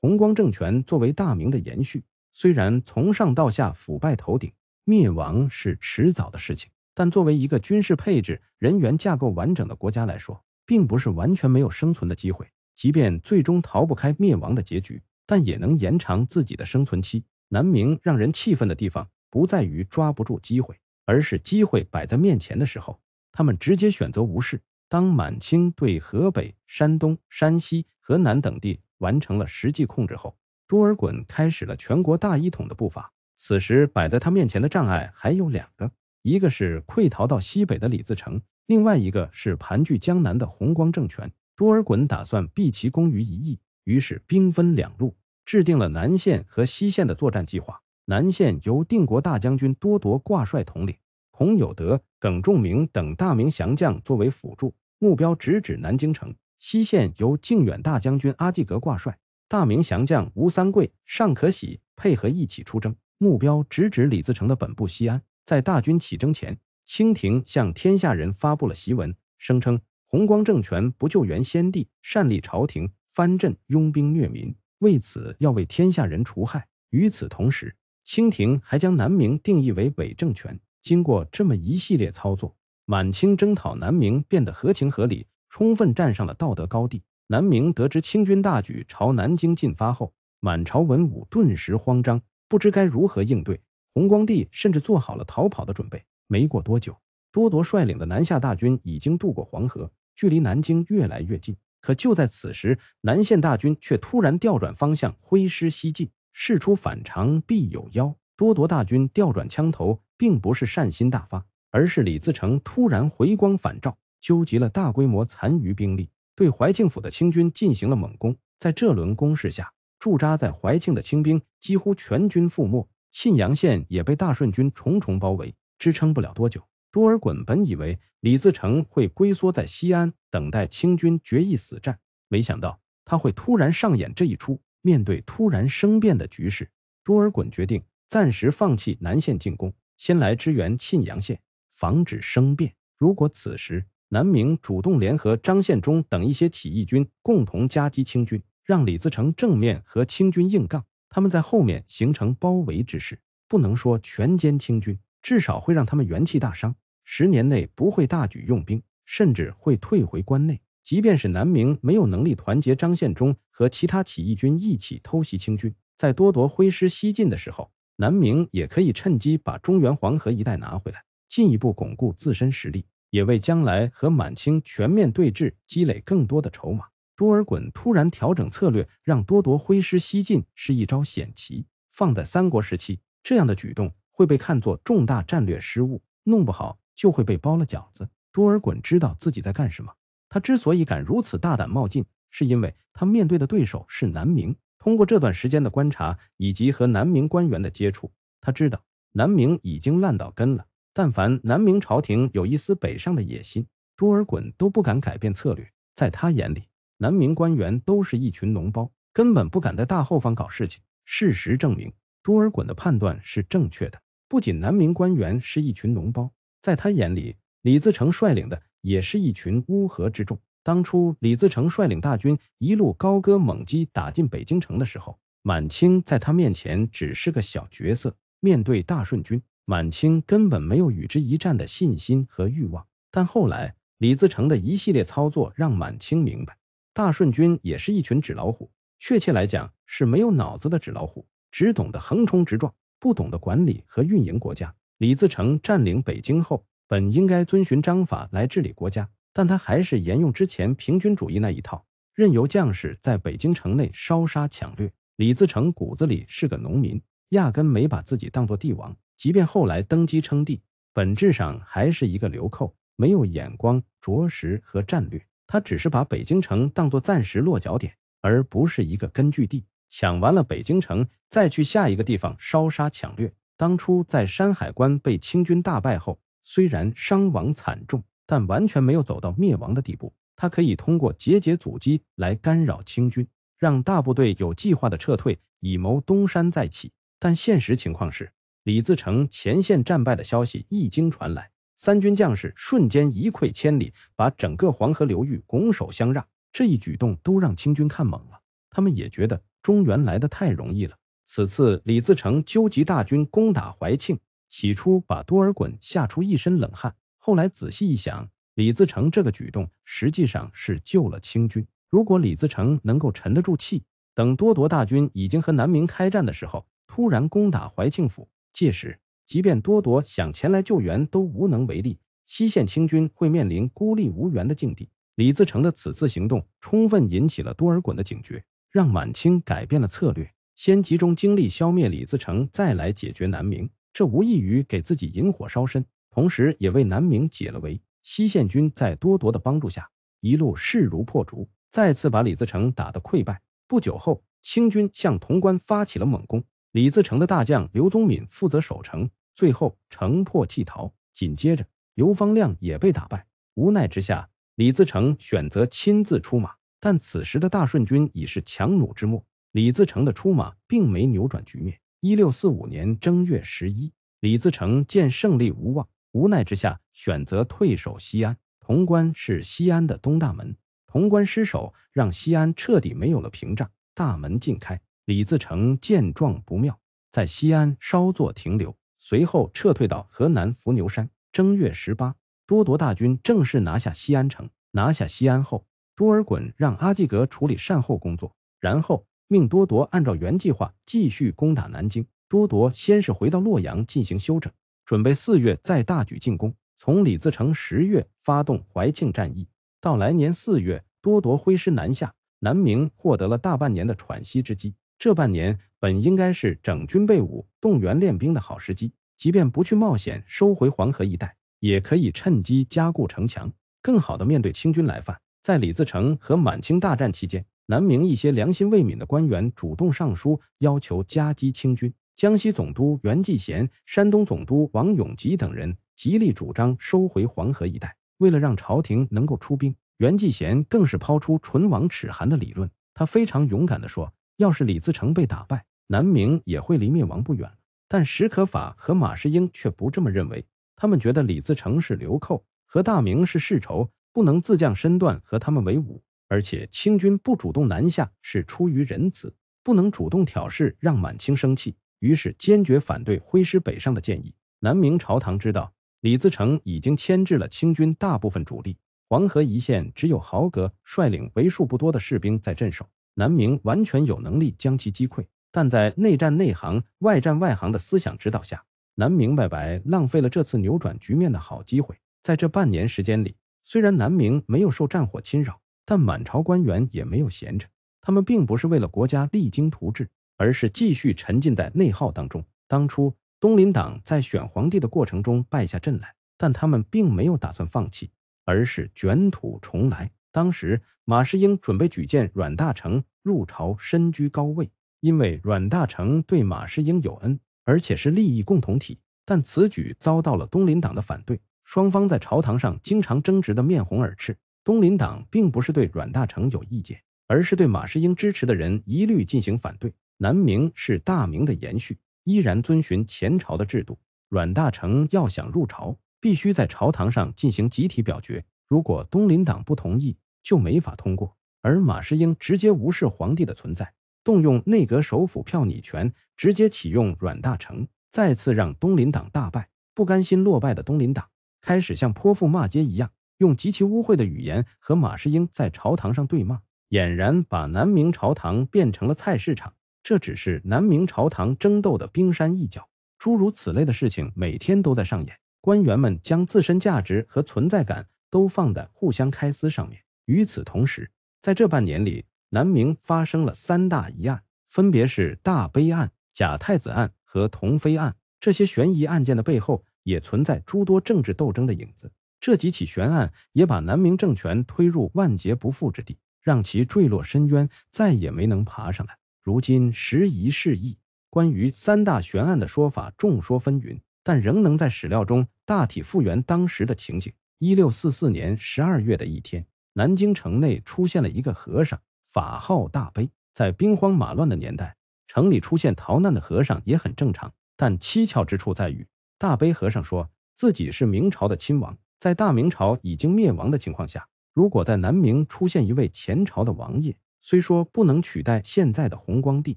洪光政权作为大明的延续，虽然从上到下腐败透顶，灭亡是迟早的事情，但作为一个军事配置、人员架构完整的国家来说，并不是完全没有生存的机会。即便最终逃不开灭亡的结局，但也能延长自己的生存期。南明让人气愤的地方，不在于抓不住机会，而是机会摆在面前的时候，他们直接选择无视。当满清对河北、山东、山西、河南等地。完成了实际控制后，多尔衮开始了全国大一统的步伐。此时摆在他面前的障碍还有两个，一个是溃逃到西北的李自成，另外一个是盘踞江南的弘光政权。多尔衮打算避其功于一役，于是兵分两路，制定了南线和西线的作战计划。南线由定国大将军多铎挂帅统领，孔有德、耿仲明等大明降将作为辅助，目标直指南京城。西线由靖远大将军阿济格挂帅，大明降将吴三桂、尚可喜配合一起出征，目标直指李自成的本部西安。在大军起征前，清廷向天下人发布了檄文，声称洪光政权不救援先帝，擅立朝廷藩镇，拥兵虐民，为此要为天下人除害。与此同时，清廷还将南明定义为伪政权。经过这么一系列操作，满清征讨南明变得合情合理。充分站上了道德高地。南明得知清军大举朝南京进发后，满朝文武顿时慌张，不知该如何应对。洪光帝甚至做好了逃跑的准备。没过多久，多铎率领的南下大军已经渡过黄河，距离南京越来越近。可就在此时，南线大军却突然调转方向，挥师西进。事出反常必有妖，多铎大军调转枪头，并不是善心大发，而是李自成突然回光返照。纠集了大规模残余兵力，对怀庆府的清军进行了猛攻。在这轮攻势下，驻扎在怀庆的清兵几乎全军覆没。沁阳县也被大顺军重重包围，支撑不了多久。多尔衮本以为李自成会龟缩在西安，等待清军决一死战，没想到他会突然上演这一出。面对突然生变的局势，多尔衮决定暂时放弃南线进攻，先来支援沁阳县，防止生变。如果此时，南明主动联合张献忠等一些起义军，共同夹击清军，让李自成正面和清军硬杠，他们在后面形成包围之势，不能说全歼清军，至少会让他们元气大伤。十年内不会大举用兵，甚至会退回关内。即便是南明没有能力团结张献忠和其他起义军一起偷袭清军，在多铎挥师西进的时候，南明也可以趁机把中原黄河一带拿回来，进一步巩固自身实力。也为将来和满清全面对峙积累更多的筹码。多尔衮突然调整策略，让多铎挥师西进，是一招险棋。放在三国时期，这样的举动会被看作重大战略失误，弄不好就会被包了饺子。多尔衮知道自己在干什么。他之所以敢如此大胆冒进，是因为他面对的对手是南明。通过这段时间的观察以及和南明官员的接触，他知道南明已经烂到根了。但凡南明朝廷有一丝北上的野心，多尔衮都不敢改变策略。在他眼里，南明官员都是一群脓包，根本不敢在大后方搞事情。事实证明，多尔衮的判断是正确的。不仅南明官员是一群脓包，在他眼里，李自成率领的也是一群乌合之众。当初李自成率领大军一路高歌猛击打进北京城的时候，满清在他面前只是个小角色。面对大顺军。满清根本没有与之一战的信心和欲望，但后来李自成的一系列操作让满清明白，大顺军也是一群纸老虎，确切来讲是没有脑子的纸老虎，只懂得横冲直撞，不懂得管理和运营国家。李自成占领北京后，本应该遵循章法来治理国家，但他还是沿用之前平均主义那一套，任由将士在北京城内烧杀抢掠。李自成骨子里是个农民，压根没把自己当做帝王。即便后来登基称帝，本质上还是一个流寇，没有眼光、着实和战略。他只是把北京城当作暂时落脚点，而不是一个根据地。抢完了北京城，再去下一个地方烧杀抢掠。当初在山海关被清军大败后，虽然伤亡惨重，但完全没有走到灭亡的地步。他可以通过节节阻击来干扰清军，让大部队有计划的撤退，以谋东山再起。但现实情况是。李自成前线战败的消息一经传来，三军将士瞬间一溃千里，把整个黄河流域拱手相让。这一举动都让清军看懵了，他们也觉得中原来的太容易了。此次李自成纠集大军攻打怀庆，起初把多尔衮吓出一身冷汗，后来仔细一想，李自成这个举动实际上是救了清军。如果李自成能够沉得住气，等多铎大军已经和南明开战的时候，突然攻打怀庆府。届时，即便多铎想前来救援，都无能为力。西线清军会面临孤立无援的境地。李自成的此次行动，充分引起了多尔衮的警觉，让满清改变了策略，先集中精力消灭李自成，再来解决南明。这无异于给自己引火烧身，同时也为南明解了围。西线军在多铎的帮助下，一路势如破竹，再次把李自成打得溃败。不久后，清军向潼关发起了猛攻。李自成的大将刘宗敏负责守城，最后城破弃逃。紧接着，刘方亮也被打败。无奈之下，李自成选择亲自出马，但此时的大顺军已是强弩之末。李自成的出马并没扭转局面。一六四五年正月十一，李自成见胜利无望，无奈之下选择退守西安。潼关是西安的东大门，潼关失守，让西安彻底没有了屏障，大门尽开。李自成见状不妙，在西安稍作停留，随后撤退到河南伏牛山。正月十八，多铎大军正式拿下西安城。拿下西安后，多尔衮让阿济格处理善后工作，然后命多铎按照原计划继续攻打南京。多铎先是回到洛阳进行休整，准备四月再大举进攻。从李自成十月发动怀庆战役，到来年四月，多铎挥师南下，南明获得了大半年的喘息之机。这半年本应该是整军备武、动员练兵的好时机，即便不去冒险收回黄河一带，也可以趁机加固城墙，更好的面对清军来犯。在李自成和满清大战期间，南明一些良心未泯的官员主动上书，要求夹击清军。江西总督袁继贤、山东总督王永吉等人极力主张收回黄河一带。为了让朝廷能够出兵，袁继贤更是抛出唇亡齿寒的理论。他非常勇敢的说。要是李自成被打败，南明也会离灭亡不远。但史可法和马士英却不这么认为，他们觉得李自成是流寇，和大明是世仇，不能自降身段和他们为伍。而且清军不主动南下是出于仁慈，不能主动挑事让满清生气。于是坚决反对挥师北上的建议。南明朝堂知道李自成已经牵制了清军大部分主力，黄河一线只有豪格率领为数不多的士兵在镇守。南明完全有能力将其击溃，但在内战内行、外战外行的思想指导下，南明白白浪费了这次扭转局面的好机会。在这半年时间里，虽然南明没有受战火侵扰，但满朝官员也没有闲着。他们并不是为了国家励精图治，而是继续沉浸在内耗当中。当初东林党在选皇帝的过程中败下阵来，但他们并没有打算放弃，而是卷土重来。当时，马士英准备举荐阮大铖入朝，身居高位。因为阮大铖对马士英有恩，而且是利益共同体。但此举遭到了东林党的反对，双方在朝堂上经常争执的面红耳赤。东林党并不是对阮大铖有意见，而是对马士英支持的人一律进行反对。南明是大明的延续，依然遵循前朝的制度。阮大铖要想入朝，必须在朝堂上进行集体表决。如果东林党不同意，就没法通过。而马士英直接无视皇帝的存在，动用内阁首辅票拟权，直接启用阮大铖，再次让东林党大败。不甘心落败的东林党开始像泼妇骂街一样，用极其污秽的语言和马士英在朝堂上对骂，俨然把南明朝堂变成了菜市场。这只是南明朝堂争斗的冰山一角，诸如此类的事情每天都在上演。官员们将自身价值和存在感。都放在互相开撕上面。与此同时，在这半年里，南明发生了三大疑案，分别是大悲案、假太子案和童妃案。这些悬疑案件的背后也存在诸多政治斗争的影子。这几起悬案也把南明政权推入万劫不复之地，让其坠落深渊，再也没能爬上来。如今时移世易，关于三大悬案的说法众说纷纭，但仍能在史料中大体复原当时的情景。一六四四年十二月的一天，南京城内出现了一个和尚，法号大悲。在兵荒马乱的年代，城里出现逃难的和尚也很正常。但蹊跷之处在于，大悲和尚说自己是明朝的亲王。在大明朝已经灭亡的情况下，如果在南明出现一位前朝的王爷，虽说不能取代现在的弘光帝，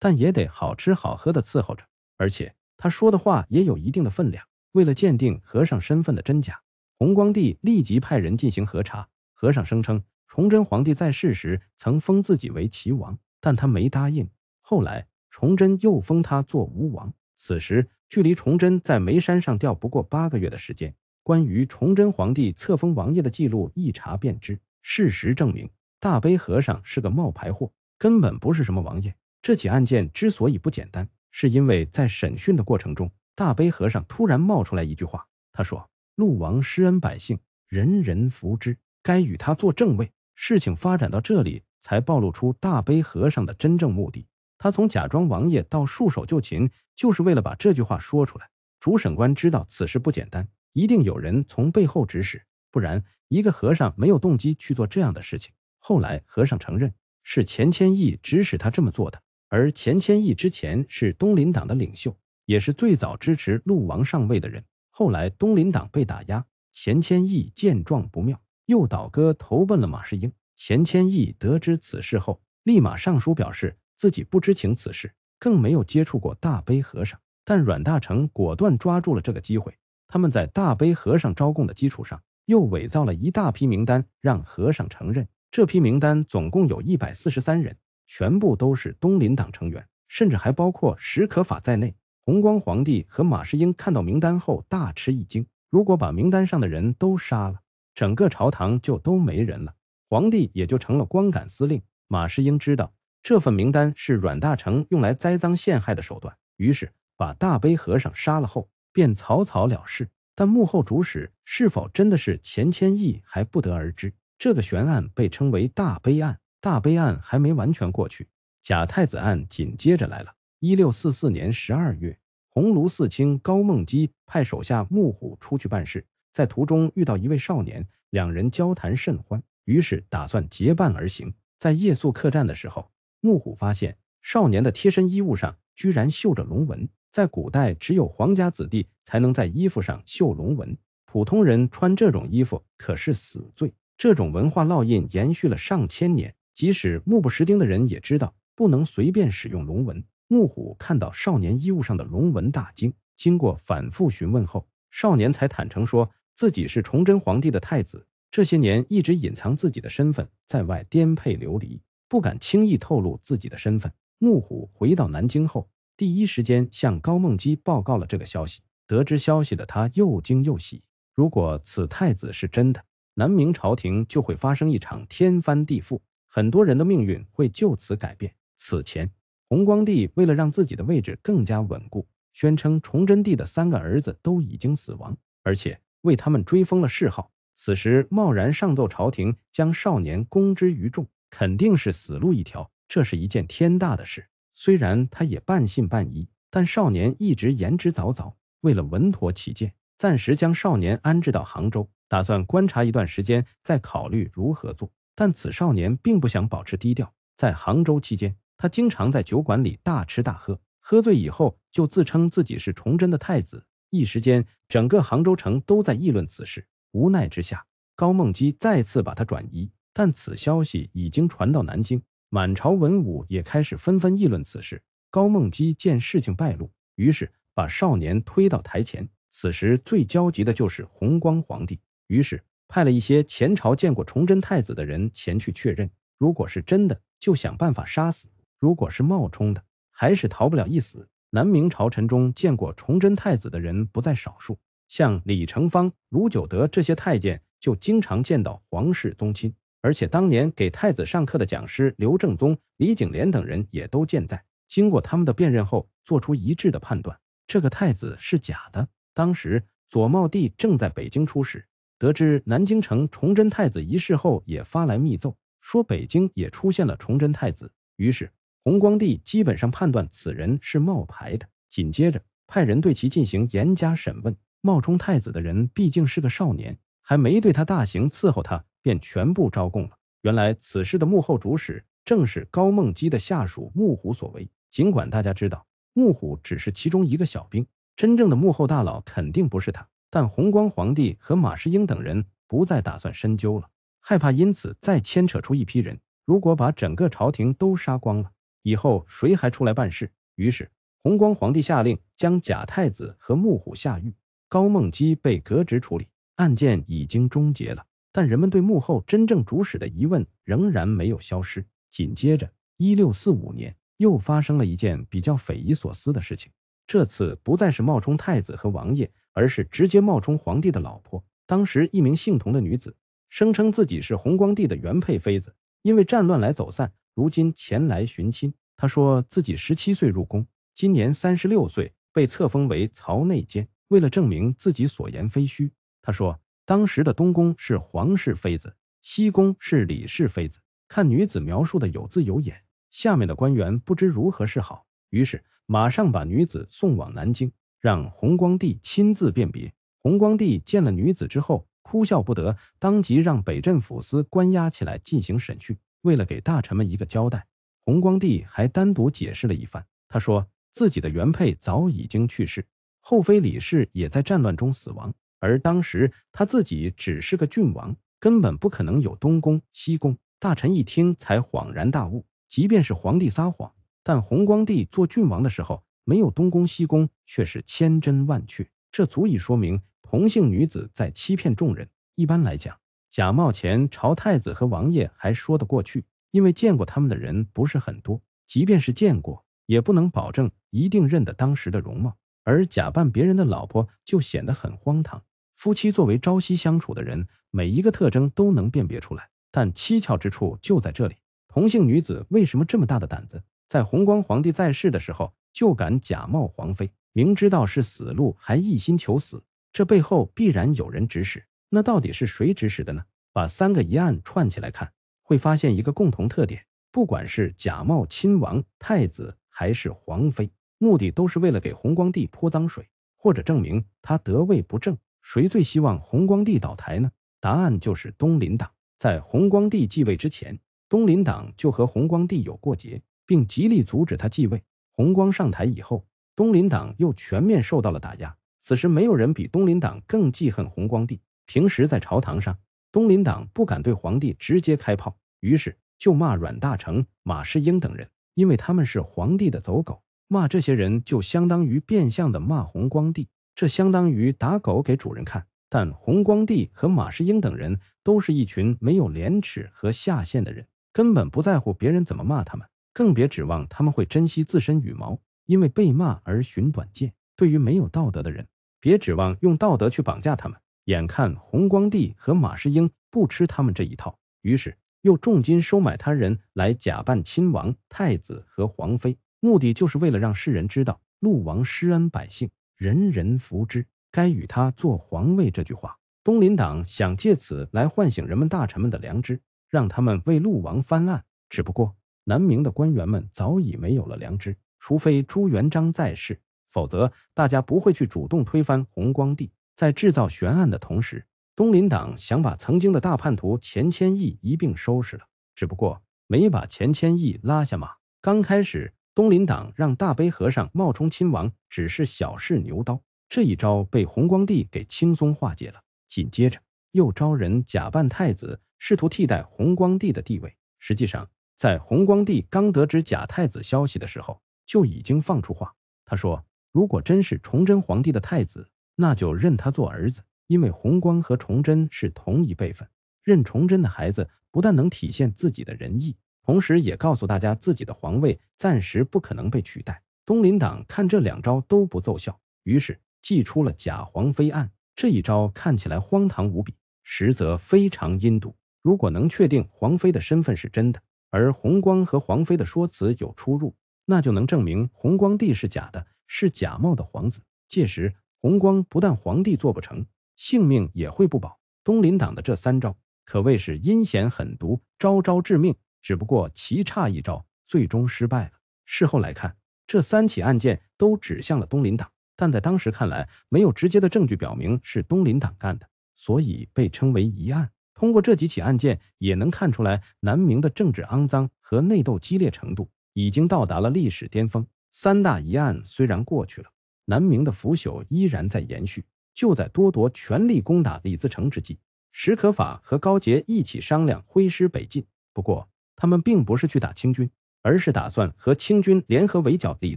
但也得好吃好喝的伺候着。而且他说的话也有一定的分量。为了鉴定和尚身份的真假，弘光帝立即派人进行核查。和尚声称，崇祯皇帝在世时曾封自己为齐王，但他没答应。后来，崇祯又封他做吴王。此时，距离崇祯在煤山上吊不过八个月的时间。关于崇祯皇帝册封王爷的记录，一查便知。事实证明，大悲和尚是个冒牌货，根本不是什么王爷。这起案件之所以不简单，是因为在审讯的过程中，大悲和尚突然冒出来一句话：“他说。”陆王施恩百姓，人人服之，该与他做正位。事情发展到这里，才暴露出大悲和尚的真正目的。他从假装王爷到束手就擒，就是为了把这句话说出来。主审官知道此事不简单，一定有人从背后指使，不然一个和尚没有动机去做这样的事情。后来和尚承认是钱谦益指使他这么做的，而钱谦益之前是东林党的领袖，也是最早支持陆王上位的人。后来，东林党被打压，钱谦益见状不妙，又倒戈投奔了马士英。钱谦益得知此事后，立马上书表示自己不知情此事，更没有接触过大悲和尚。但阮大铖果断抓住了这个机会，他们在大悲和尚招供的基础上，又伪造了一大批名单，让和尚承认。这批名单总共有一百四十三人，全部都是东林党成员，甚至还包括史可法在内。弘光皇帝和马士英看到名单后大吃一惊，如果把名单上的人都杀了，整个朝堂就都没人了，皇帝也就成了光杆司令。马士英知道这份名单是阮大铖用来栽赃陷害的手段，于是把大悲和尚杀了后便草草了事。但幕后主使是否真的是钱谦益，还不得而知。这个悬案被称为“大悲案”。大悲案还没完全过去，假太子案紧接着来了。一六四四年十二月，红炉四卿高梦基派手下木虎出去办事，在途中遇到一位少年，两人交谈甚欢，于是打算结伴而行。在夜宿客栈的时候，木虎发现少年的贴身衣物上居然绣着龙纹，在古代只有皇家子弟才能在衣服上绣龙纹，普通人穿这种衣服可是死罪。这种文化烙印延续了上千年，即使目不识丁的人也知道不能随便使用龙纹。穆虎看到少年衣物上的龙纹，大惊。经过反复询问后，少年才坦诚说自己是崇祯皇帝的太子，这些年一直隐藏自己的身份，在外颠沛流离，不敢轻易透露自己的身份。穆虎回到南京后，第一时间向高梦基报告了这个消息。得知消息的他，又惊又喜。如果此太子是真的，南明朝廷就会发生一场天翻地覆，很多人的命运会就此改变。此前。洪光帝为了让自己的位置更加稳固，宣称崇祯帝的三个儿子都已经死亡，而且为他们追封了谥号。此时贸然上奏朝廷，将少年公之于众，肯定是死路一条。这是一件天大的事，虽然他也半信半疑，但少年一直言之凿凿。为了稳妥起见，暂时将少年安置到杭州，打算观察一段时间，再考虑如何做。但此少年并不想保持低调，在杭州期间。他经常在酒馆里大吃大喝，喝醉以后就自称自己是崇祯的太子。一时间，整个杭州城都在议论此事。无奈之下，高梦基再次把他转移，但此消息已经传到南京，满朝文武也开始纷纷议论此事。高梦基见事情败露，于是把少年推到台前。此时最焦急的就是弘光皇帝，于是派了一些前朝见过崇祯太子的人前去确认，如果是真的，就想办法杀死。如果是冒充的，还是逃不了一死。南明朝臣中见过崇祯太子的人不在少数，像李成芳、卢九德这些太监就经常见到皇室宗亲，而且当年给太子上课的讲师刘正宗、李景廉等人也都健在。经过他们的辨认后，做出一致的判断，这个太子是假的。当时左茂帝正在北京出使，得知南京城崇祯太子一事后，也发来密奏，说北京也出现了崇祯太子，于是。洪光帝基本上判断此人是冒牌的，紧接着派人对其进行严加审问。冒充太子的人毕竟是个少年，还没对他大刑伺候，他便全部招供了。原来此事的幕后主使正是高梦基的下属木虎所为。尽管大家知道木虎只是其中一个小兵，真正的幕后大佬肯定不是他，但弘光皇帝和马世英等人不再打算深究了，害怕因此再牵扯出一批人，如果把整个朝廷都杀光了。以后谁还出来办事？于是，弘光皇帝下令将假太子和木虎下狱，高梦基被革职处理。案件已经终结了，但人们对幕后真正主使的疑问仍然没有消失。紧接着，一六四五年又发生了一件比较匪夷所思的事情。这次不再是冒充太子和王爷，而是直接冒充皇帝的老婆。当时，一名姓童的女子声称自己是弘光帝的原配妃子，因为战乱来走散。如今前来寻亲，他说自己十七岁入宫，今年三十六岁，被册封为曹内监。为了证明自己所言非虚，他说当时的东宫是皇室妃子，西宫是李氏妃子。看女子描述的有字有眼，下面的官员不知如何是好，于是马上把女子送往南京，让洪光帝亲自辨别。洪光帝见了女子之后，哭笑不得，当即让北镇抚司关押起来进行审讯。为了给大臣们一个交代，弘光帝还单独解释了一番。他说自己的原配早已经去世，后妃李氏也在战乱中死亡，而当时他自己只是个郡王，根本不可能有东宫西宫。大臣一听，才恍然大悟。即便是皇帝撒谎，但弘光帝做郡王的时候没有东宫西宫，却是千真万确。这足以说明同姓女子在欺骗众人。一般来讲。假冒前朝太子和王爷还说得过去，因为见过他们的人不是很多，即便是见过，也不能保证一定认得当时的容貌。而假扮别人的老婆就显得很荒唐。夫妻作为朝夕相处的人，每一个特征都能辨别出来，但蹊跷之处就在这里：同姓女子为什么这么大的胆子，在弘光皇帝在世的时候就敢假冒皇妃，明知道是死路，还一心求死？这背后必然有人指使。那到底是谁指使的呢？把三个疑案串起来看，会发现一个共同特点：不管是假冒亲王、太子，还是皇妃，目的都是为了给弘光帝泼脏水，或者证明他得位不正。谁最希望弘光帝倒台呢？答案就是东林党。在弘光帝继位之前，东林党就和弘光帝有过节，并极力阻止他继位。弘光上台以后，东林党又全面受到了打压。此时，没有人比东林党更记恨弘光帝。平时在朝堂上，东林党不敢对皇帝直接开炮，于是就骂阮大铖、马士英等人，因为他们是皇帝的走狗。骂这些人就相当于变相的骂弘光帝，这相当于打狗给主人看。但弘光帝和马士英等人都是一群没有廉耻和下限的人，根本不在乎别人怎么骂他们，更别指望他们会珍惜自身羽毛，因为被骂而寻短见。对于没有道德的人，别指望用道德去绑架他们。眼看洪光帝和马士英不吃他们这一套，于是又重金收买他人来假扮亲王、太子和皇妃，目的就是为了让世人知道陆王施恩百姓，人人服之，该与他做皇位。这句话，东林党想借此来唤醒人们、大臣们的良知，让他们为陆王翻案。只不过，南明的官员们早已没有了良知，除非朱元璋在世，否则大家不会去主动推翻洪光帝。在制造悬案的同时，东林党想把曾经的大叛徒钱谦益一并收拾了，只不过没把钱谦益拉下马。刚开始，东林党让大悲和尚冒充亲王，只是小试牛刀，这一招被弘光帝给轻松化解了。紧接着，又招人假扮太子，试图替代弘光帝的地位。实际上，在弘光帝刚得知假太子消息的时候，就已经放出话，他说：“如果真是崇祯皇帝的太子，”那就认他做儿子，因为弘光和崇祯是同一辈分。认崇祯的孩子，不但能体现自己的仁义，同时也告诉大家自己的皇位暂时不可能被取代。东林党看这两招都不奏效，于是祭出了假皇妃案。这一招看起来荒唐无比，实则非常阴毒。如果能确定皇妃的身份是真的，而弘光和皇妃的说辞有出入，那就能证明弘光帝是假的，是假冒的皇子。届时。洪光不但皇帝做不成，性命也会不保。东林党的这三招可谓是阴险狠毒，招招致命，只不过棋差一招，最终失败了。事后来看，这三起案件都指向了东林党，但在当时看来，没有直接的证据表明是东林党干的，所以被称为疑案。通过这几起案件，也能看出来南明的政治肮脏和内斗激烈程度已经到达了历史巅峰。三大疑案虽然过去了。南明的腐朽依然在延续。就在多铎全力攻打李自成之际，史可法和高杰一起商量挥师北进。不过，他们并不是去打清军，而是打算和清军联合围剿李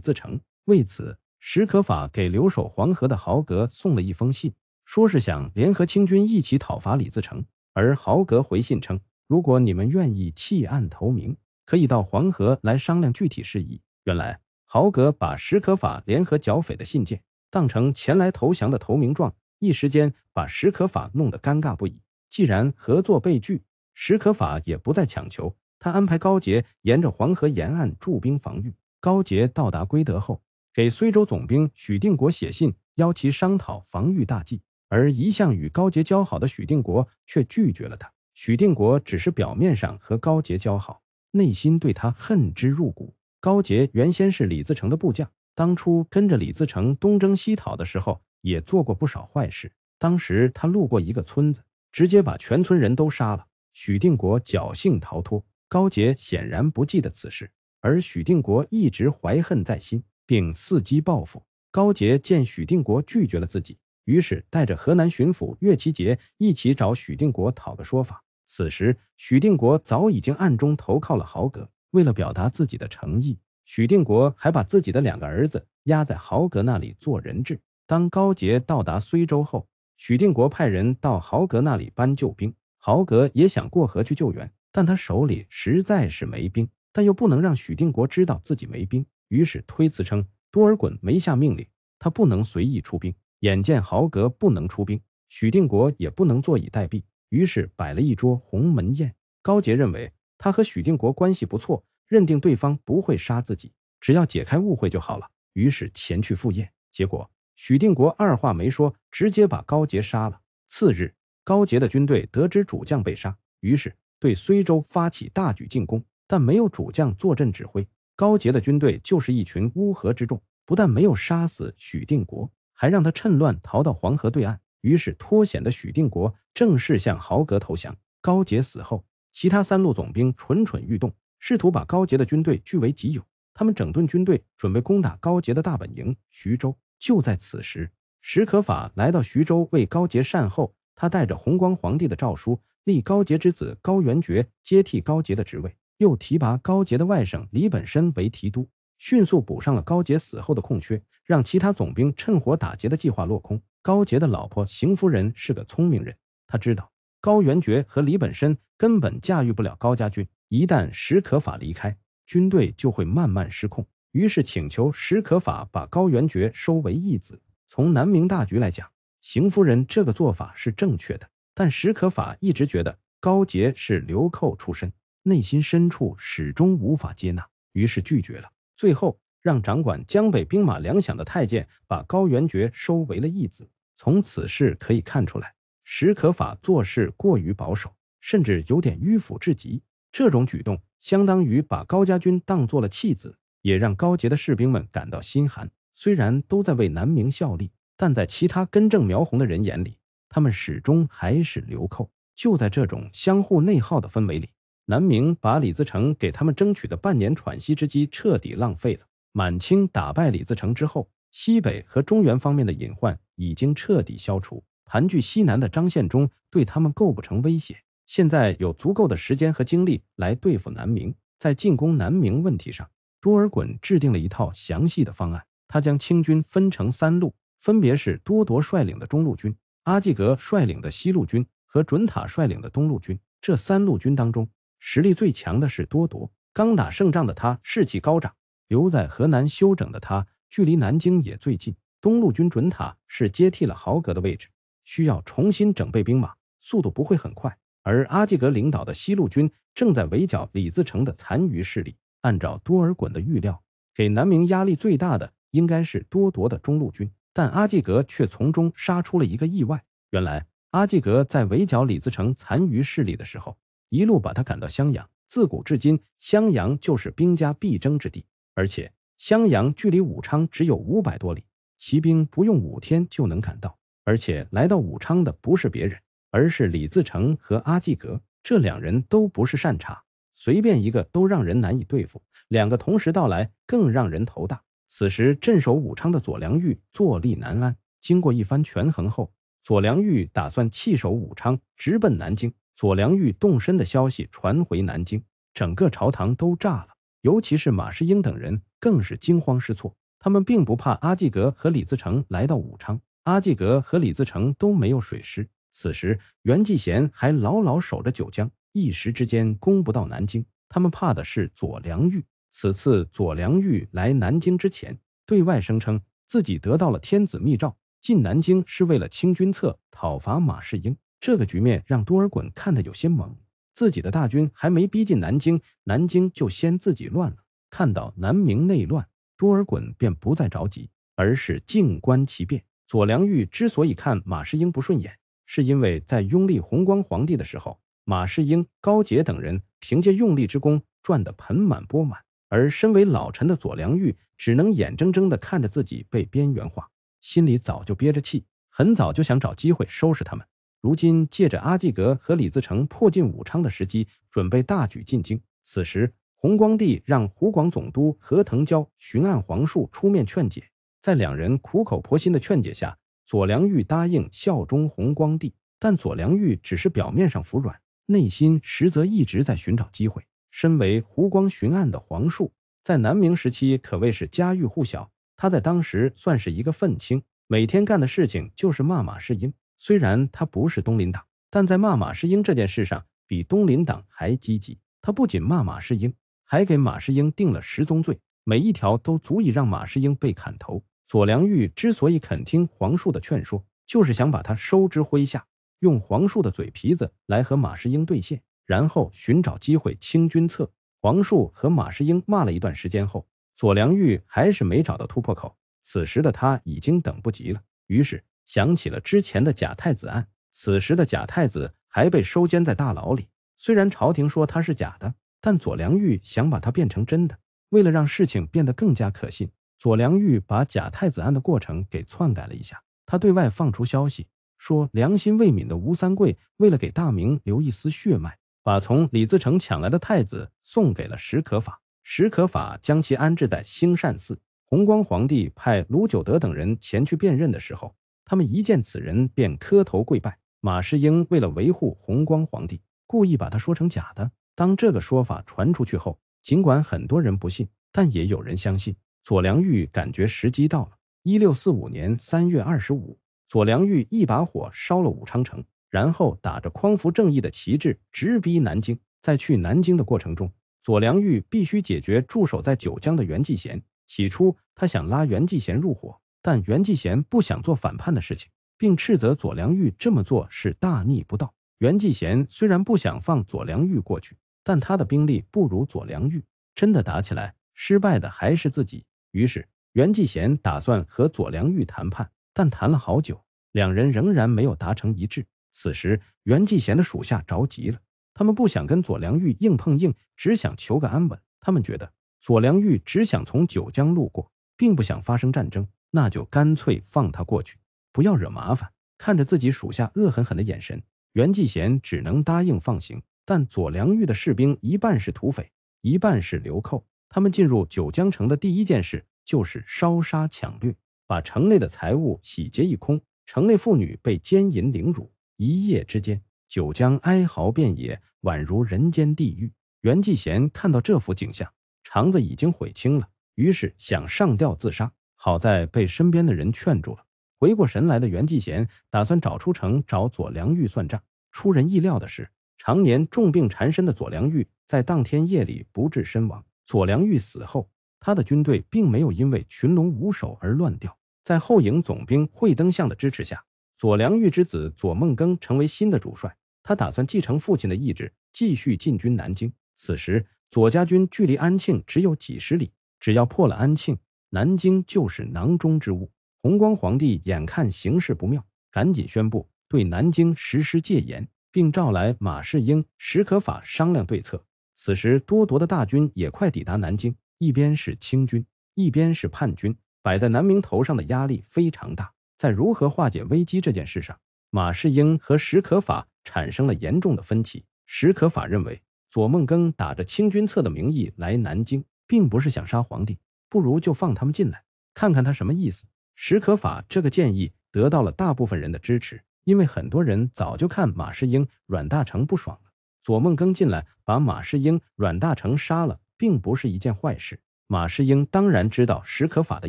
自成。为此，史可法给留守黄河的豪格送了一封信，说是想联合清军一起讨伐李自成。而豪格回信称，如果你们愿意弃暗投明，可以到黄河来商量具体事宜。原来。豪格把史可法联合剿匪的信件当成前来投降的投名状，一时间把史可法弄得尴尬不已。既然合作被拒，史可法也不再强求。他安排高杰沿着黄河沿岸驻兵防御。高杰到达归德后，给睢州总兵许定国写信，邀其商讨防御大计。而一向与高杰交好的许定国却拒绝了他。许定国只是表面上和高杰交好，内心对他恨之入骨。高杰原先是李自成的部将，当初跟着李自成东征西讨的时候，也做过不少坏事。当时他路过一个村子，直接把全村人都杀了。许定国侥幸逃脱，高杰显然不记得此事，而许定国一直怀恨在心，并伺机报复。高杰见许定国拒绝了自己，于是带着河南巡抚岳其杰一起找许定国讨个说法。此时，许定国早已经暗中投靠了豪格。为了表达自己的诚意，许定国还把自己的两个儿子押在豪格那里做人质。当高杰到达睢州后，许定国派人到豪格那里搬救兵。豪格也想过河去救援，但他手里实在是没兵，但又不能让许定国知道自己没兵，于是推辞称多尔衮没下命令，他不能随意出兵。眼见豪格不能出兵，许定国也不能坐以待毙，于是摆了一桌鸿门宴。高杰认为。他和许定国关系不错，认定对方不会杀自己，只要解开误会就好了。于是前去赴宴，结果许定国二话没说，直接把高杰杀了。次日，高杰的军队得知主将被杀，于是对睢州发起大举进攻。但没有主将坐镇指挥，高杰的军队就是一群乌合之众，不但没有杀死许定国，还让他趁乱逃到黄河对岸。于是脱险的许定国正式向豪格投降。高杰死后。其他三路总兵蠢蠢欲动，试图把高杰的军队据为己有。他们整顿军队，准备攻打高杰的大本营徐州。就在此时，史可法来到徐州为高杰善后。他带着弘光皇帝的诏书，立高杰之子高元爵接替高杰的职位，又提拔高杰的外甥李本身为提督，迅速补上了高杰死后的空缺，让其他总兵趁火打劫的计划落空。高杰的老婆邢夫人是个聪明人，他知道。高元觉和李本深根本驾驭不了高家军，一旦史可法离开，军队就会慢慢失控。于是请求史可法把高元觉收为义子。从南明大局来讲，邢夫人这个做法是正确的，但史可法一直觉得高杰是流寇出身，内心深处始终无法接纳，于是拒绝了。最后让掌管江北兵马粮饷的太监把高元觉收为了义子。从此事可以看出来。史可法做事过于保守，甚至有点迂腐至极。这种举动相当于把高家军当做了弃子，也让高杰的士兵们感到心寒。虽然都在为南明效力，但在其他根正苗红的人眼里，他们始终还是流寇。就在这种相互内耗的氛围里，南明把李自成给他们争取的半年喘息之机彻底浪费了。满清打败李自成之后，西北和中原方面的隐患已经彻底消除。盘踞西南的张献忠对他们构不成威胁，现在有足够的时间和精力来对付南明。在进攻南明问题上，多尔衮制定了一套详细的方案。他将清军分成三路，分别是多铎率领的中路军、阿济格率领的西路军和准塔率领的东路军。这三路军当中，实力最强的是多铎。刚打胜仗的他士气高涨，留在河南休整的他距离南京也最近。东路军准塔是接替了豪格的位置。需要重新整备兵马，速度不会很快。而阿济格领导的西路军正在围剿李自成的残余势力。按照多尔衮的预料，给南明压力最大的应该是多铎的中路军，但阿济格却从中杀出了一个意外。原来，阿济格在围剿李自成残余势力的时候，一路把他赶到襄阳。自古至今，襄阳就是兵家必争之地，而且襄阳距离武昌只有五百多里，骑兵不用五天就能赶到。而且来到武昌的不是别人，而是李自成和阿济格。这两人都不是善茬，随便一个都让人难以对付。两个同时到来，更让人头大。此时镇守武昌的左良玉坐立难安。经过一番权衡后，左良玉打算弃守武昌，直奔南京。左良玉动身的消息传回南京，整个朝堂都炸了。尤其是马士英等人，更是惊慌失措。他们并不怕阿济格和李自成来到武昌。阿济格和李自成都没有水师，此时袁继贤还牢牢守着九江，一时之间攻不到南京。他们怕的是左良玉。此次左良玉来南京之前，对外声称自己得到了天子密诏，进南京是为了清军策讨伐马士英。这个局面让多尔衮看得有些懵，自己的大军还没逼近南京，南京就先自己乱了。看到南明内乱，多尔衮便不再着急，而是静观其变。左良玉之所以看马士英不顺眼，是因为在拥立弘光皇帝的时候，马士英、高杰等人凭借用力之功赚得盆满钵满，而身为老臣的左良玉只能眼睁睁地看着自己被边缘化，心里早就憋着气，很早就想找机会收拾他们。如今借着阿济格和李自成迫近武昌的时机，准备大举进京。此时，弘光帝让湖广总督何腾蛟、巡按黄庶出面劝解。在两人苦口婆心的劝解下，左良玉答应效忠弘光帝，但左良玉只是表面上服软，内心实则一直在寻找机会。身为湖光巡案的黄树，在南明时期可谓是家喻户晓。他在当时算是一个愤青，每天干的事情就是骂马士英。虽然他不是东林党，但在骂马士英这件事上，比东林党还积极。他不仅骂马士英，还给马士英定了十宗罪，每一条都足以让马士英被砍头。左良玉之所以肯听黄树的劝说，就是想把他收之麾下，用黄树的嘴皮子来和马士英对线，然后寻找机会清君侧。黄树和马士英骂了一段时间后，左良玉还是没找到突破口。此时的他已经等不及了，于是想起了之前的假太子案。此时的假太子还被收监在大牢里，虽然朝廷说他是假的，但左良玉想把他变成真的，为了让事情变得更加可信。左良玉把假太子案的过程给篡改了一下，他对外放出消息说，良心未泯的吴三桂为了给大明留一丝血脉，把从李自成抢来的太子送给了史可法，史可法将其安置在兴善寺。弘光皇帝派卢九德等人前去辨认的时候，他们一见此人便磕头跪拜。马士英为了维护弘光皇帝，故意把他说成假的。当这个说法传出去后，尽管很多人不信，但也有人相信。左良玉感觉时机到了。一六四五年三月二十五，左良玉一把火烧了武昌城，然后打着匡扶正义的旗帜，直逼南京。在去南京的过程中，左良玉必须解决驻守在九江的袁继贤。起初，他想拉袁继贤入伙，但袁继贤不想做反叛的事情，并斥责左良玉这么做是大逆不道。袁继贤虽然不想放左良玉过去，但他的兵力不如左良玉，真的打起来，失败的还是自己。于是，袁继贤打算和左良玉谈判，但谈了好久，两人仍然没有达成一致。此时，袁继贤的属下着急了，他们不想跟左良玉硬碰硬，只想求个安稳。他们觉得左良玉只想从九江路过，并不想发生战争，那就干脆放他过去，不要惹麻烦。看着自己属下恶狠狠的眼神，袁继贤只能答应放行。但左良玉的士兵一半是土匪，一半是流寇。他们进入九江城的第一件事就是烧杀抢掠，把城内的财物洗劫一空，城内妇女被奸淫凌辱，一夜之间九江哀嚎遍野，宛如人间地狱。袁继贤看到这幅景象，肠子已经悔青了，于是想上吊自杀，好在被身边的人劝住了。回过神来的袁继贤打算找出城找左良玉算账。出人意料的是，常年重病缠身的左良玉在当天夜里不治身亡。左良玉死后，他的军队并没有因为群龙无首而乱掉。在后营总兵惠登相的支持下，左良玉之子左梦庚成为新的主帅。他打算继承父亲的意志，继续进军南京。此时，左家军距离安庆只有几十里，只要破了安庆，南京就是囊中之物。弘光皇帝眼看形势不妙，赶紧宣布对南京实施戒严，并召来马士英、史可法商量对策。此时，多铎的大军也快抵达南京，一边是清军，一边是叛军，摆在南明头上的压力非常大。在如何化解危机这件事上，马士英和史可法产生了严重的分歧。史可法认为，左梦庚打着清军策的名义来南京，并不是想杀皇帝，不如就放他们进来，看看他什么意思。史可法这个建议得到了大部分人的支持，因为很多人早就看马士英、阮大铖不爽。左梦庚进来把马世英、阮大成杀了，并不是一件坏事。马世英当然知道史可法的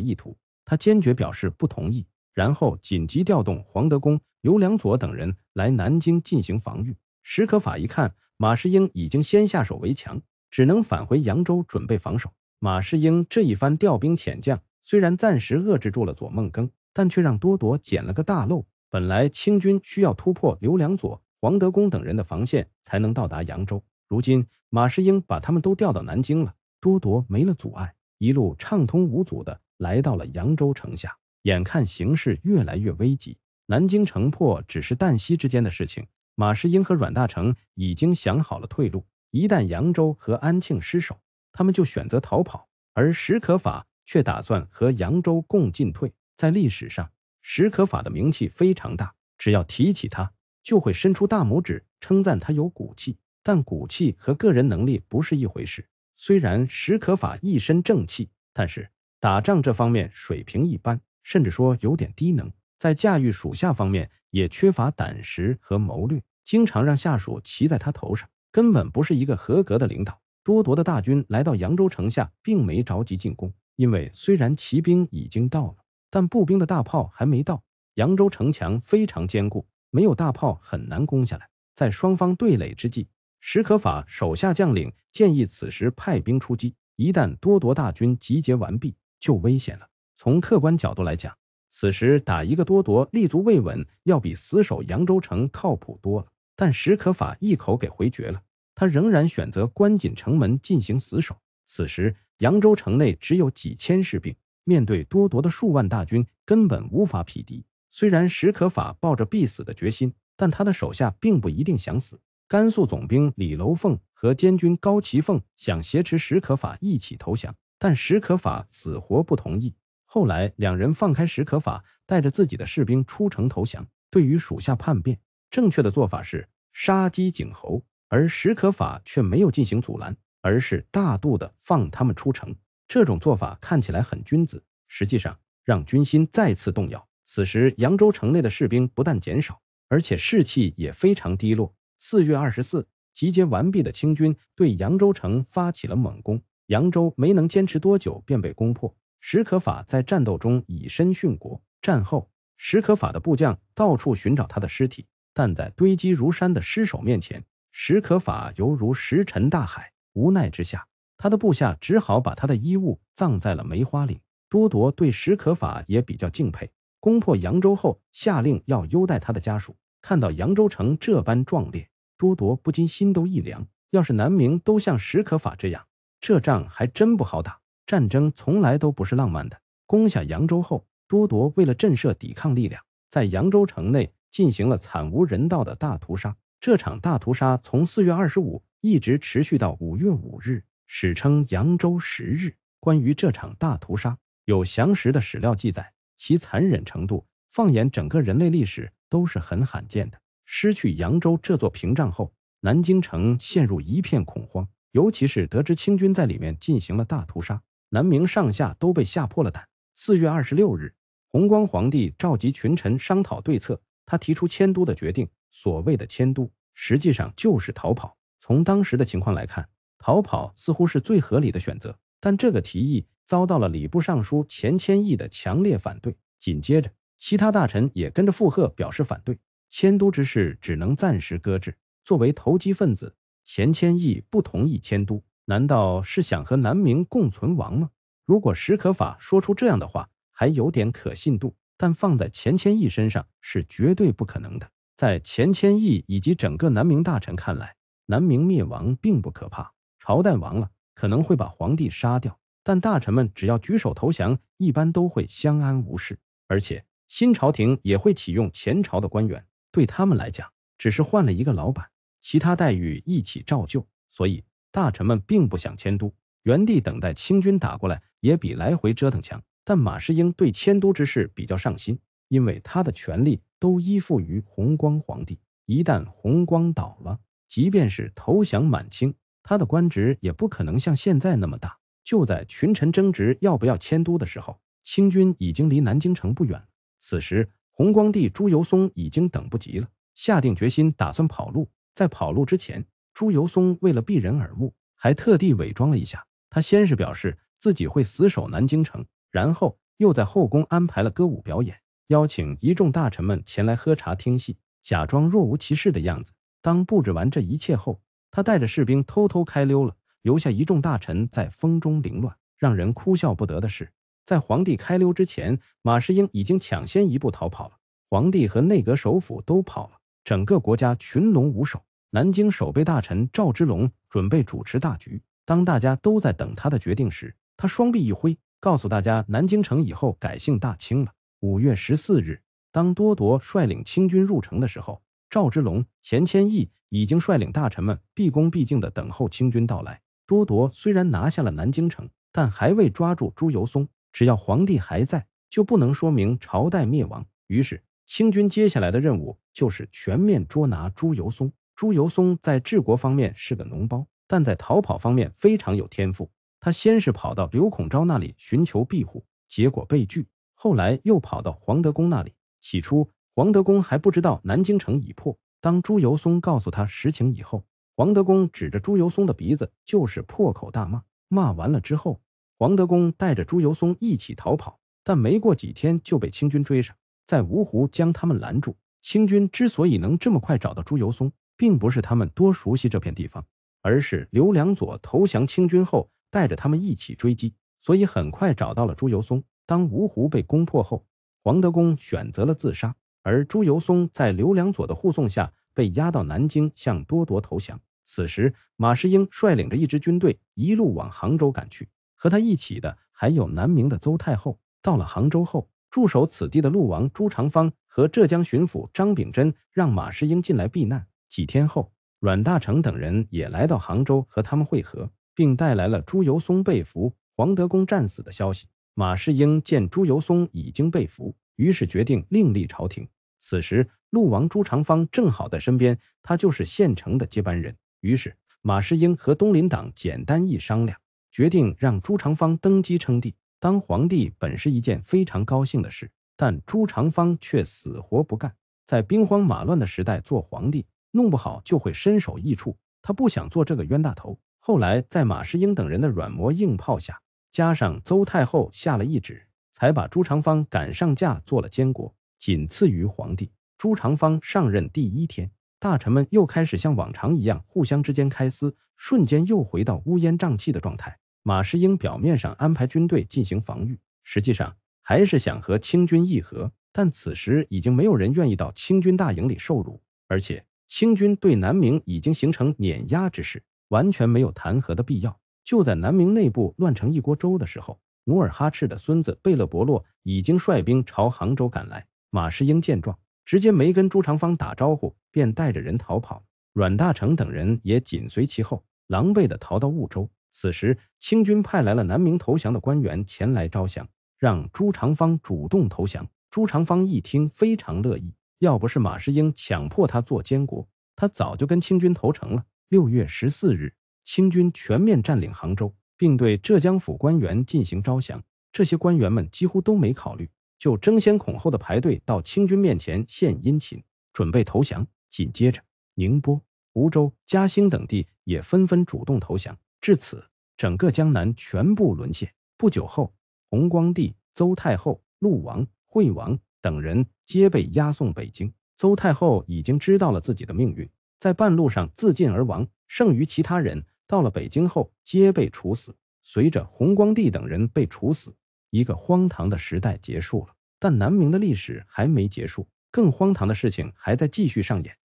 意图，他坚决表示不同意，然后紧急调动黄德功、刘良佐等人来南京进行防御。史可法一看马世英已经先下手为强，只能返回扬州准备防守。马世英这一番调兵遣将，虽然暂时遏制住了左梦庚，但却让多铎捡了个大漏。本来清军需要突破刘良佐。黄德功等人的防线才能到达扬州。如今马士英把他们都调到南京了，多铎没了阻碍，一路畅通无阻的来到了扬州城下。眼看形势越来越危急，南京城破只是旦夕之间的事情。马士英和阮大铖已经想好了退路，一旦扬州和安庆失守，他们就选择逃跑。而史可法却打算和扬州共进退。在历史上，史可法的名气非常大，只要提起他。就会伸出大拇指称赞他有骨气，但骨气和个人能力不是一回事。虽然史可法一身正气，但是打仗这方面水平一般，甚至说有点低能，在驾驭属下方面也缺乏胆识和谋略，经常让下属骑在他头上，根本不是一个合格的领导。多铎的大军来到扬州城下，并没着急进攻，因为虽然骑兵已经到了，但步兵的大炮还没到。扬州城墙非常坚固。没有大炮很难攻下来。在双方对垒之际，史可法手下将领建议此时派兵出击，一旦多铎大军集结完毕，就危险了。从客观角度来讲，此时打一个多铎立足未稳，要比死守扬州城靠谱多了。但史可法一口给回绝了，他仍然选择关紧城门进行死守。此时扬州城内只有几千士兵，面对多铎的数万大军，根本无法匹敌。虽然史可法抱着必死的决心，但他的手下并不一定想死。甘肃总兵李楼凤和监军高奇凤想挟持史可法一起投降，但史可法死活不同意。后来两人放开史可法，带着自己的士兵出城投降。对于属下叛变，正确的做法是杀鸡儆猴，而史可法却没有进行阻拦，而是大度地放他们出城。这种做法看起来很君子，实际上让军心再次动摇。此时，扬州城内的士兵不但减少，而且士气也非常低落。四月二十四，集结完毕的清军对扬州城发起了猛攻，扬州没能坚持多久便被攻破。史可法在战斗中以身殉国。战后，史可法的部将到处寻找他的尸体，但在堆积如山的尸首面前，史可法犹如石沉大海。无奈之下，他的部下只好把他的衣物葬在了梅花岭。多铎对史可法也比较敬佩。攻破扬州后，下令要优待他的家属。看到扬州城这般壮烈，多铎不禁心都一凉。要是南明都像史可法这样，这仗还真不好打。战争从来都不是浪漫的。攻下扬州后，多铎为了震慑抵抗力量，在扬州城内进行了惨无人道的大屠杀。这场大屠杀从四月二十五一直持续到五月五日，史称扬州十日。关于这场大屠杀，有详实的史料记载。其残忍程度，放眼整个人类历史都是很罕见的。失去扬州这座屏障后，南京城陷入一片恐慌，尤其是得知清军在里面进行了大屠杀，南明上下都被吓破了胆。四月二十六日，弘光皇帝召集群臣商讨对策，他提出迁都的决定。所谓的迁都，实际上就是逃跑。从当时的情况来看，逃跑似乎是最合理的选择，但这个提议。遭到了礼部尚书钱谦益的强烈反对，紧接着其他大臣也跟着附和，表示反对迁都之事只能暂时搁置。作为投机分子，钱谦益不同意迁都，难道是想和南明共存亡吗？如果史可法说出这样的话，还有点可信度，但放在钱谦益身上是绝对不可能的。在钱谦益以及整个南明大臣看来，南明灭亡并不可怕，朝代亡了可能会把皇帝杀掉。但大臣们只要举手投降，一般都会相安无事，而且新朝廷也会启用前朝的官员，对他们来讲只是换了一个老板，其他待遇一起照旧。所以大臣们并不想迁都，原地等待清军打过来也比来回折腾强。但马士英对迁都之事比较上心，因为他的权力都依附于弘光皇帝，一旦弘光倒了，即便是投降满清，他的官职也不可能像现在那么大。就在群臣争执要不要迁都的时候，清军已经离南京城不远。此时，弘光帝朱由崧已经等不及了，下定决心打算跑路。在跑路之前，朱由崧为了避人耳目，还特地伪装了一下。他先是表示自己会死守南京城，然后又在后宫安排了歌舞表演，邀请一众大臣们前来喝茶听戏，假装若无其事的样子。当布置完这一切后，他带着士兵偷偷开溜了。留下一众大臣在风中凌乱。让人哭笑不得的是，在皇帝开溜之前，马士英已经抢先一步逃跑了。皇帝和内阁首辅都跑了，整个国家群龙无首。南京守备大臣赵之龙准备主持大局。当大家都在等他的决定时，他双臂一挥，告诉大家南京城以后改姓大清了。五月十四日，当多铎率领清军入城的时候，赵之龙、钱谦益已经率领大臣们毕恭毕敬地等候清军到来。多铎虽然拿下了南京城，但还未抓住朱由崧。只要皇帝还在，就不能说明朝代灭亡。于是，清军接下来的任务就是全面捉拿朱由崧。朱由崧在治国方面是个脓包，但在逃跑方面非常有天赋。他先是跑到刘孔昭那里寻求庇护，结果被拒。后来又跑到黄德公那里，起初黄德公还不知道南京城已破，当朱由崧告诉他实情以后。黄德公指着朱由松的鼻子，就是破口大骂。骂完了之后，黄德公带着朱由松一起逃跑，但没过几天就被清军追上，在芜湖将他们拦住。清军之所以能这么快找到朱由松，并不是他们多熟悉这片地方，而是刘良佐投降清军后，带着他们一起追击，所以很快找到了朱由松。当芜湖被攻破后，黄德公选择了自杀，而朱由松在刘良佐的护送下被押到南京，向多铎投降。此时，马士英率领着一支军队，一路往杭州赶去。和他一起的还有南明的邹太后。到了杭州后，驻守此地的陆王朱长方和浙江巡抚张秉贞让马士英进来避难。几天后，阮大铖等人也来到杭州和他们会合，并带来了朱由崧被俘、黄德公战死的消息。马士英见朱由崧已经被俘，于是决定另立朝廷。此时，陆王朱长方正好在身边，他就是现成的接班人。于是，马士英和东林党简单一商量，决定让朱常方登基称帝。当皇帝本是一件非常高兴的事，但朱常方却死活不干。在兵荒马乱的时代做皇帝，弄不好就会身首异处。他不想做这个冤大头。后来，在马士英等人的软磨硬泡下，加上邹太后下了一旨，才把朱常方赶上架，做了监国，仅次于皇帝。朱长方上任第一天。大臣们又开始像往常一样互相之间开撕，瞬间又回到乌烟瘴气的状态。马士英表面上安排军队进行防御，实际上还是想和清军议和。但此时已经没有人愿意到清军大营里受辱，而且清军对南明已经形成碾压之势，完全没有弹劾的必要。就在南明内部乱成一锅粥的时候，努尔哈赤的孙子贝勒伯洛已经率兵朝杭州赶来。马士英见状。直接没跟朱长方打招呼，便带着人逃跑。阮大铖等人也紧随其后，狼狈地逃到婺州。此时，清军派来了南明投降的官员前来招降，让朱长方主动投降。朱长方一听，非常乐意。要不是马士英强迫他做监国，他早就跟清军投诚了。六月十四日，清军全面占领杭州，并对浙江府官员进行招降。这些官员们几乎都没考虑。就争先恐后的排队到清军面前献殷勤，准备投降。紧接着，宁波、湖州、嘉兴等地也纷纷主动投降。至此，整个江南全部沦陷。不久后，弘光帝、邹太后、陆王、惠王等人皆被押送北京。邹太后已经知道了自己的命运，在半路上自尽而亡。剩余其他人到了北京后，皆被处死。随着弘光帝等人被处死。一个荒唐的时代结束了，但南明的历史还没结束，更荒唐的事情还在继续上演。